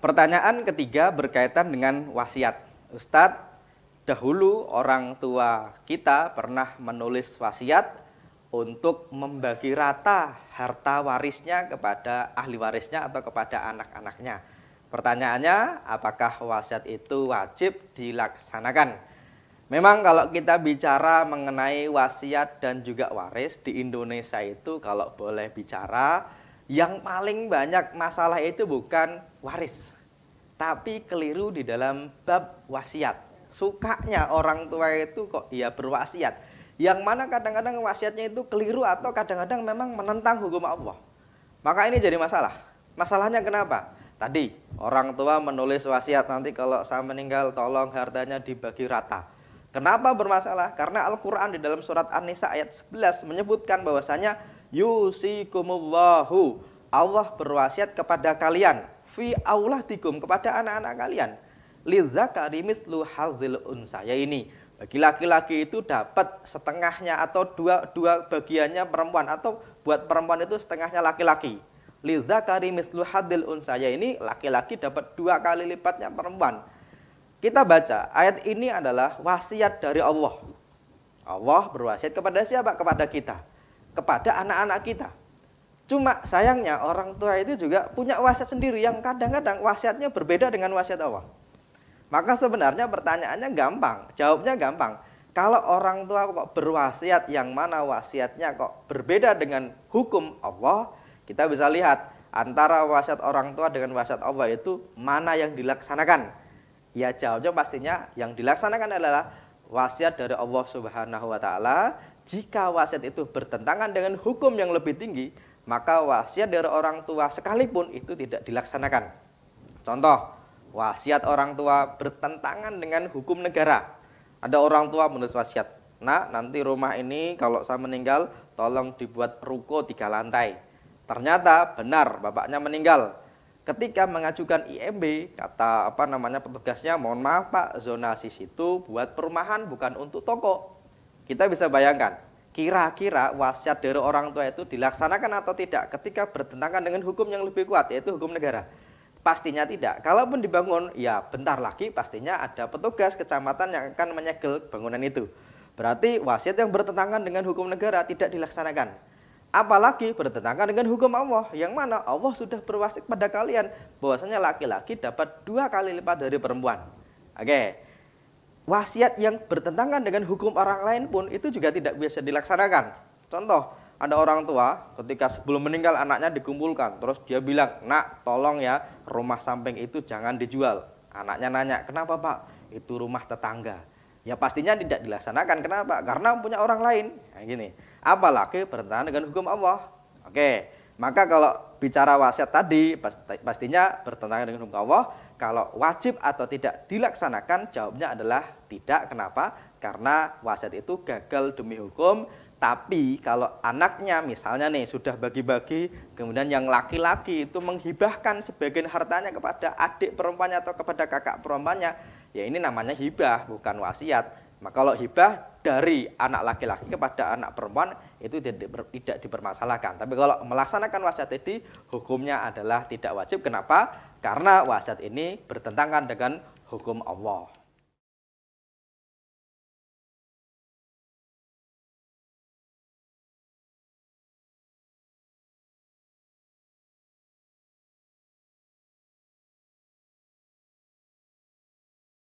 Pertanyaan ketiga berkaitan dengan wasiat. Ustadz, dahulu orang tua kita pernah menulis wasiat untuk membagi rata harta warisnya kepada ahli warisnya atau kepada anak-anaknya. Pertanyaannya, apakah wasiat itu wajib dilaksanakan? Memang kalau kita bicara mengenai wasiat dan juga waris di Indonesia itu kalau boleh bicara yang paling banyak masalah itu bukan waris, tapi keliru di dalam bab wasiat. Sukanya orang tua itu kok dia ya berwasiat. Yang mana kadang-kadang wasiatnya itu keliru atau kadang-kadang memang menentang hukum Allah. Maka ini jadi masalah. Masalahnya kenapa? Tadi orang tua menulis wasiat nanti kalau saya meninggal tolong hartanya dibagi rata. Kenapa bermasalah? Karena Al-Quran di dalam surat An-Nisa ayat 11 menyebutkan bahwasanya yusikumullahu Allah berwasiat kepada kalian fi dikum kepada anak-anak kalian lidzakari mislu hazil saya ini bagi laki-laki itu dapat setengahnya atau dua dua bagiannya perempuan atau buat perempuan itu setengahnya laki-laki lidzakari mislu hazil saya ini laki-laki dapat dua kali lipatnya perempuan kita baca ayat ini adalah wasiat dari Allah Allah berwasiat kepada siapa kepada kita kepada anak-anak kita. Cuma sayangnya orang tua itu juga punya wasiat sendiri yang kadang-kadang wasiatnya berbeda dengan wasiat Allah. Maka sebenarnya pertanyaannya gampang, jawabnya gampang. Kalau orang tua kok berwasiat yang mana wasiatnya kok berbeda dengan hukum Allah, kita bisa lihat antara wasiat orang tua dengan wasiat Allah itu mana yang dilaksanakan. Ya jawabnya pastinya yang dilaksanakan adalah wasiat dari Allah Subhanahu wa taala jika wasiat itu bertentangan dengan hukum yang lebih tinggi, maka wasiat dari orang tua sekalipun itu tidak dilaksanakan. Contoh, wasiat orang tua bertentangan dengan hukum negara. Ada orang tua menulis wasiat, Nah, nanti rumah ini kalau saya meninggal tolong dibuat ruko tiga lantai." Ternyata benar bapaknya meninggal, ketika mengajukan IMB kata apa namanya petugasnya mohon maaf Pak zonasi situ buat perumahan bukan untuk toko kita bisa bayangkan, kira-kira wasiat dari orang tua itu dilaksanakan atau tidak ketika bertentangan dengan hukum yang lebih kuat, yaitu hukum negara. Pastinya tidak. Kalaupun dibangun, ya bentar lagi pastinya ada petugas kecamatan yang akan menyegel bangunan itu. Berarti wasiat yang bertentangan dengan hukum negara tidak dilaksanakan. Apalagi bertentangan dengan hukum Allah yang mana Allah sudah berwasiat pada kalian bahwasanya laki-laki dapat dua kali lipat dari perempuan. Oke. Okay wasiat yang bertentangan dengan hukum orang lain pun itu juga tidak bisa dilaksanakan. Contoh, ada orang tua ketika sebelum meninggal anaknya dikumpulkan, terus dia bilang, "Nak, tolong ya, rumah samping itu jangan dijual." Anaknya nanya, "Kenapa, Pak?" "Itu rumah tetangga." Ya pastinya tidak dilaksanakan. Kenapa? Karena punya orang lain. Nah, gini. Apalagi bertentangan dengan hukum Allah. Oke. Maka kalau bicara wasiat tadi pastinya bertentangan dengan hukum Allah. Kalau wajib atau tidak dilaksanakan jawabnya adalah tidak. Kenapa? Karena wasiat itu gagal demi hukum. Tapi kalau anaknya misalnya nih sudah bagi-bagi, kemudian yang laki-laki itu menghibahkan sebagian hartanya kepada adik perempuannya atau kepada kakak perempuannya, ya ini namanya hibah bukan wasiat maka nah, kalau hibah dari anak laki-laki kepada anak perempuan itu tidak dipermasalahkan. Tapi kalau melaksanakan wasiat itu hukumnya adalah tidak wajib. Kenapa? Karena wasiat ini bertentangan dengan hukum Allah.